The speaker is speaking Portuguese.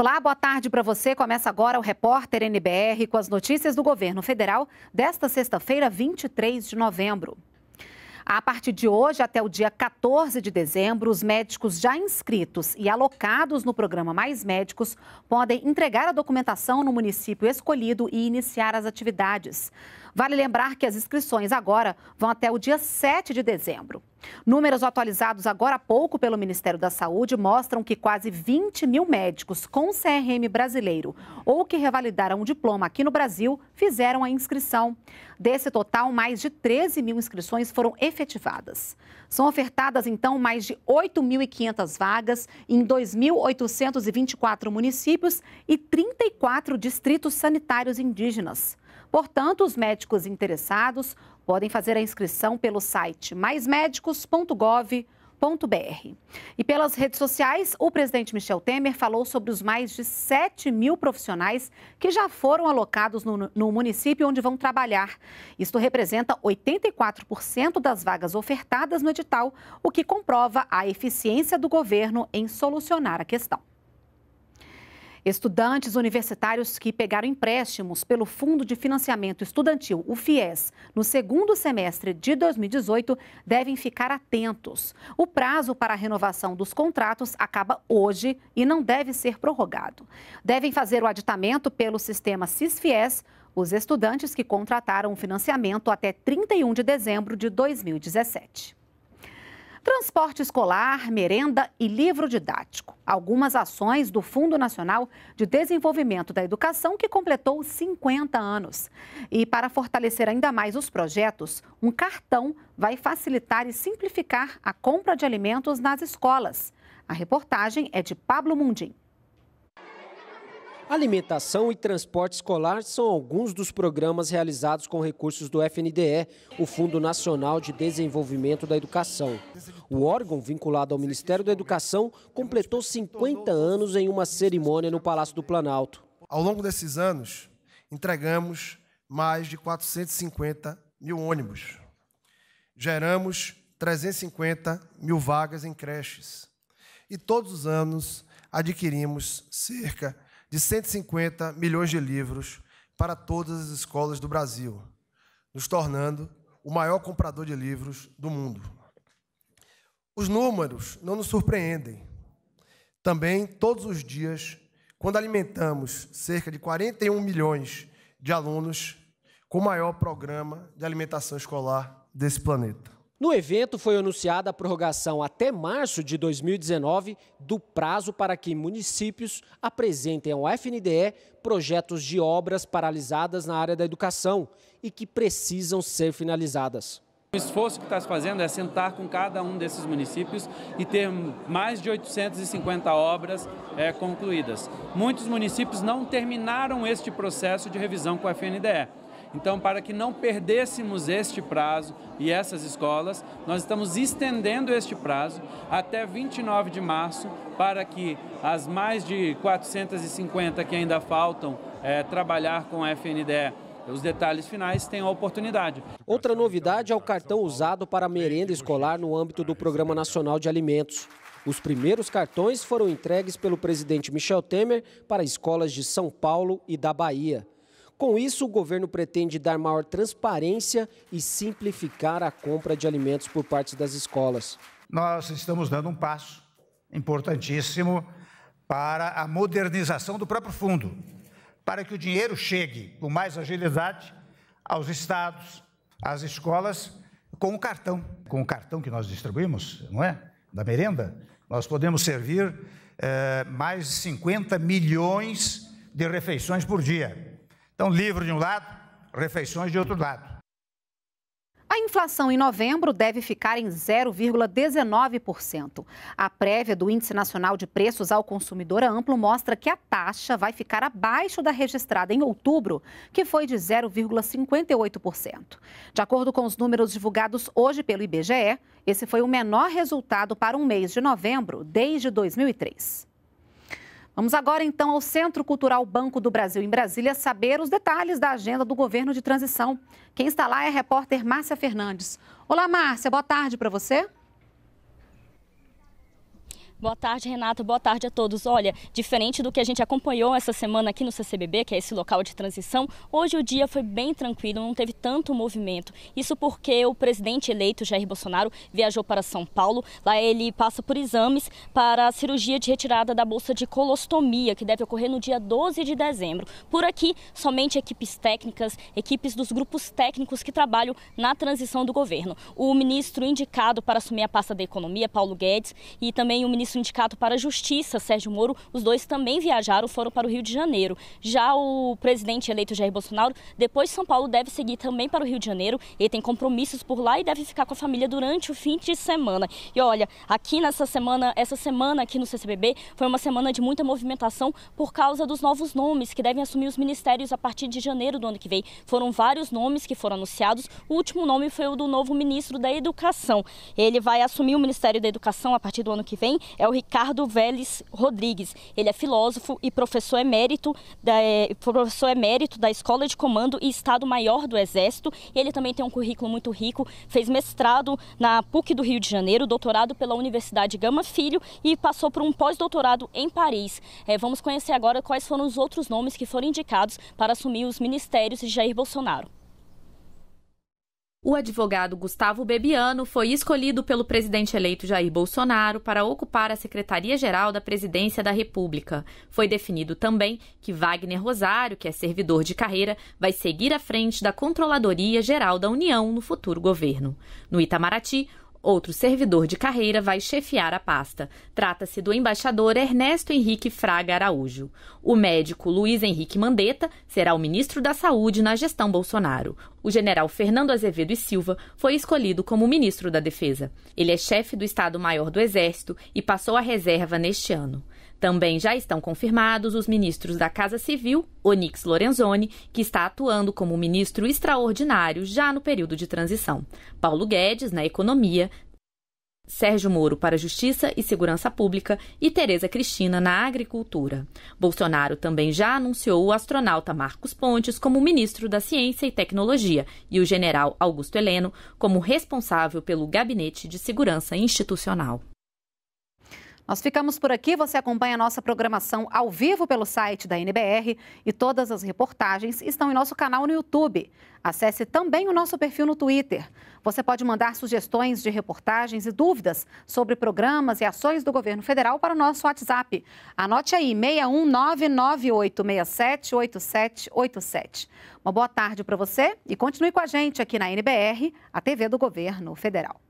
Olá, boa tarde para você. Começa agora o Repórter NBR com as notícias do governo federal desta sexta-feira, 23 de novembro. A partir de hoje até o dia 14 de dezembro, os médicos já inscritos e alocados no programa Mais Médicos podem entregar a documentação no município escolhido e iniciar as atividades. Vale lembrar que as inscrições agora vão até o dia 7 de dezembro. Números atualizados agora há pouco pelo Ministério da Saúde mostram que quase 20 mil médicos com CRM brasileiro ou que revalidaram um diploma aqui no Brasil fizeram a inscrição. Desse total, mais de 13 mil inscrições foram efetivadas. São ofertadas, então, mais de 8.500 vagas em 2.824 municípios e 34 distritos sanitários indígenas. Portanto, os médicos interessados podem fazer a inscrição pelo site maismédicos.gov.br. E pelas redes sociais, o presidente Michel Temer falou sobre os mais de 7 mil profissionais que já foram alocados no, no município onde vão trabalhar. Isto representa 84% das vagas ofertadas no edital, o que comprova a eficiência do governo em solucionar a questão. Estudantes universitários que pegaram empréstimos pelo Fundo de Financiamento Estudantil, o FIES, no segundo semestre de 2018 devem ficar atentos. O prazo para a renovação dos contratos acaba hoje e não deve ser prorrogado. Devem fazer o aditamento pelo sistema CISFIES os estudantes que contrataram o financiamento até 31 de dezembro de 2017. Transporte escolar, merenda e livro didático. Algumas ações do Fundo Nacional de Desenvolvimento da Educação, que completou 50 anos. E para fortalecer ainda mais os projetos, um cartão vai facilitar e simplificar a compra de alimentos nas escolas. A reportagem é de Pablo Mundim. Alimentação e transporte escolar são alguns dos programas realizados com recursos do FNDE, o Fundo Nacional de Desenvolvimento da Educação. O órgão, vinculado ao Ministério da Educação, completou 50 anos em uma cerimônia no Palácio do Planalto. Ao longo desses anos, entregamos mais de 450 mil ônibus. Geramos 350 mil vagas em creches. E todos os anos adquirimos cerca de de 150 milhões de livros para todas as escolas do Brasil, nos tornando o maior comprador de livros do mundo. Os números não nos surpreendem. Também, todos os dias, quando alimentamos cerca de 41 milhões de alunos com o maior programa de alimentação escolar desse planeta. No evento foi anunciada a prorrogação até março de 2019 do prazo para que municípios apresentem ao FNDE projetos de obras paralisadas na área da educação e que precisam ser finalizadas. O esforço que está se fazendo é sentar com cada um desses municípios e ter mais de 850 obras é, concluídas. Muitos municípios não terminaram este processo de revisão com o FNDE. Então, para que não perdêssemos este prazo e essas escolas, nós estamos estendendo este prazo até 29 de março para que as mais de 450 que ainda faltam é, trabalhar com a FNDE os detalhes finais têm a oportunidade. Outra novidade é o cartão usado para merenda escolar no âmbito do Programa Nacional de Alimentos. Os primeiros cartões foram entregues pelo presidente Michel Temer para escolas de São Paulo e da Bahia. Com isso, o governo pretende dar maior transparência e simplificar a compra de alimentos por parte das escolas. Nós estamos dando um passo importantíssimo para a modernização do próprio fundo, para que o dinheiro chegue com mais agilidade aos estados, às escolas, com o cartão. Com o cartão que nós distribuímos, não é? Da merenda, nós podemos servir eh, mais de 50 milhões de refeições por dia. Então, livro de um lado, refeições de outro lado. A inflação em novembro deve ficar em 0,19%. A prévia do Índice Nacional de Preços ao Consumidor Amplo mostra que a taxa vai ficar abaixo da registrada em outubro, que foi de 0,58%. De acordo com os números divulgados hoje pelo IBGE, esse foi o menor resultado para um mês de novembro desde 2003. Vamos agora então ao Centro Cultural Banco do Brasil em Brasília saber os detalhes da agenda do governo de transição. Quem está lá é a repórter Márcia Fernandes. Olá, Márcia, boa tarde para você. Boa tarde, Renato. Boa tarde a todos. Olha, diferente do que a gente acompanhou essa semana aqui no CCBB, que é esse local de transição, hoje o dia foi bem tranquilo, não teve tanto movimento. Isso porque o presidente eleito Jair Bolsonaro viajou para São Paulo. Lá ele passa por exames para a cirurgia de retirada da bolsa de colostomia, que deve ocorrer no dia 12 de dezembro. Por aqui, somente equipes técnicas, equipes dos grupos técnicos que trabalham na transição do governo. O ministro indicado para assumir a pasta da Economia, Paulo Guedes, e também o ministro sindicato para a Justiça, Sérgio Moro, os dois também viajaram, foram para o Rio de Janeiro. Já o presidente eleito Jair Bolsonaro, depois de São Paulo, deve seguir também para o Rio de Janeiro. Ele tem compromissos por lá e deve ficar com a família durante o fim de semana. E olha, aqui nessa semana, essa semana aqui no CCBB foi uma semana de muita movimentação por causa dos novos nomes que devem assumir os ministérios a partir de janeiro do ano que vem. Foram vários nomes que foram anunciados. O último nome foi o do novo ministro da Educação. Ele vai assumir o Ministério da Educação a partir do ano que vem é o Ricardo Vélez Rodrigues. Ele é filósofo e professor emérito da, é, professor emérito da Escola de Comando e Estado-Maior do Exército. Ele também tem um currículo muito rico, fez mestrado na PUC do Rio de Janeiro, doutorado pela Universidade Gama Filho e passou por um pós-doutorado em Paris. É, vamos conhecer agora quais foram os outros nomes que foram indicados para assumir os ministérios de Jair Bolsonaro o advogado Gustavo Bebiano foi escolhido pelo presidente eleito Jair Bolsonaro para ocupar a Secretaria-Geral da Presidência da República. Foi definido também que Wagner Rosário, que é servidor de carreira, vai seguir à frente da Controladoria Geral da União no futuro governo. No Itamaraty, Outro servidor de carreira vai chefiar a pasta. Trata-se do embaixador Ernesto Henrique Fraga Araújo. O médico Luiz Henrique Mandetta será o ministro da Saúde na gestão Bolsonaro. O general Fernando Azevedo e Silva foi escolhido como ministro da Defesa. Ele é chefe do Estado-Maior do Exército e passou à reserva neste ano. Também já estão confirmados os ministros da Casa Civil, Onix Lorenzoni, que está atuando como ministro extraordinário já no período de transição, Paulo Guedes, na Economia, Sérgio Moro para Justiça e Segurança Pública e Tereza Cristina na Agricultura. Bolsonaro também já anunciou o astronauta Marcos Pontes como ministro da Ciência e Tecnologia e o general Augusto Heleno como responsável pelo Gabinete de Segurança Institucional. Nós ficamos por aqui. Você acompanha a nossa programação ao vivo pelo site da NBR e todas as reportagens estão em nosso canal no YouTube. Acesse também o nosso perfil no Twitter. Você pode mandar sugestões de reportagens e dúvidas sobre programas e ações do governo federal para o nosso WhatsApp. Anote aí 61998678787. Uma boa tarde para você e continue com a gente aqui na NBR, a TV do Governo Federal.